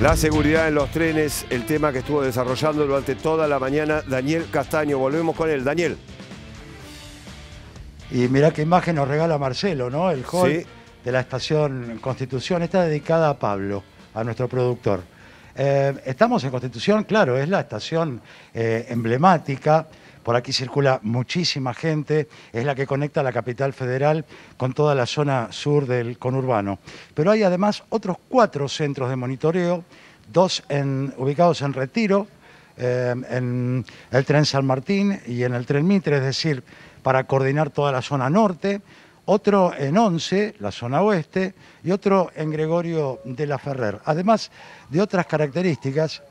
La seguridad en los trenes, el tema que estuvo desarrollando durante toda la mañana Daniel Castaño. Volvemos con él. Daniel. Y mirá qué imagen nos regala Marcelo, ¿no? El hall de la estación Constitución. Está dedicada a Pablo, a nuestro productor. Eh, estamos en Constitución, claro, es la estación eh, emblemática por aquí circula muchísima gente, es la que conecta la capital federal con toda la zona sur del conurbano. Pero hay además otros cuatro centros de monitoreo, dos ubicados en Retiro, eh, en el tren San Martín y en el tren Mitre, es decir, para coordinar toda la zona norte, otro en Once, la zona oeste, y otro en Gregorio de la Ferrer. Además de otras características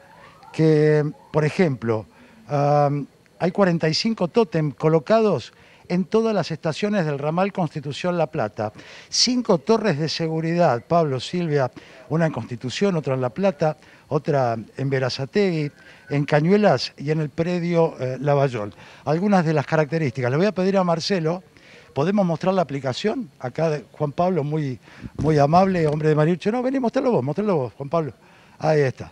que, por ejemplo, eh, hay 45 tótem colocados en todas las estaciones del ramal Constitución La Plata. Cinco torres de seguridad, Pablo, Silvia, una en Constitución, otra en La Plata, otra en Verazategui, en Cañuelas y en el predio eh, Lavallol. Algunas de las características. Le voy a pedir a Marcelo, ¿podemos mostrar la aplicación? Acá eh, Juan Pablo, muy, muy amable, hombre de Mariucho. No, vení, mostralo vos, mostralo vos, Juan Pablo. Ahí está.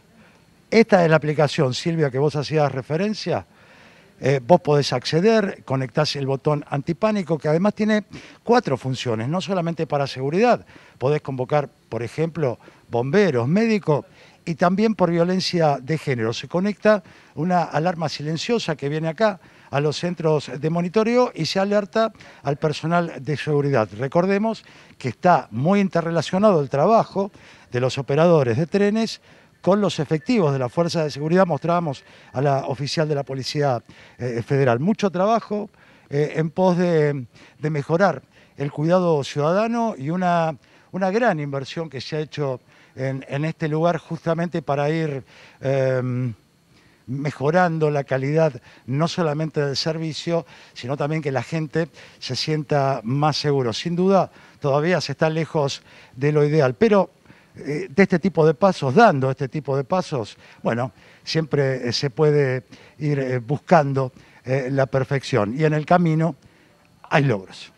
Esta es la aplicación, Silvia, que vos hacías referencia eh, vos podés acceder, conectás el botón antipánico, que además tiene cuatro funciones, no solamente para seguridad. Podés convocar, por ejemplo, bomberos, médicos y también por violencia de género. Se conecta una alarma silenciosa que viene acá a los centros de monitoreo y se alerta al personal de seguridad. Recordemos que está muy interrelacionado el trabajo de los operadores de trenes con los efectivos de la Fuerza de Seguridad, mostrábamos a la oficial de la Policía eh, Federal. Mucho trabajo eh, en pos de, mejorar el cuidado ciudadano y una, una gran inversión que se ha hecho en, este lugar justamente para ir... Em, mejorando la calidad no solamente del servicio, sino también que la gente se sienta más seguro. Sin duda, todavía se está lejos de lo ideal, pero eh, de este tipo de pasos, dando este tipo de pasos, bueno, siempre eh, se puede ir eh, buscando la perfección y en el camino hay logros.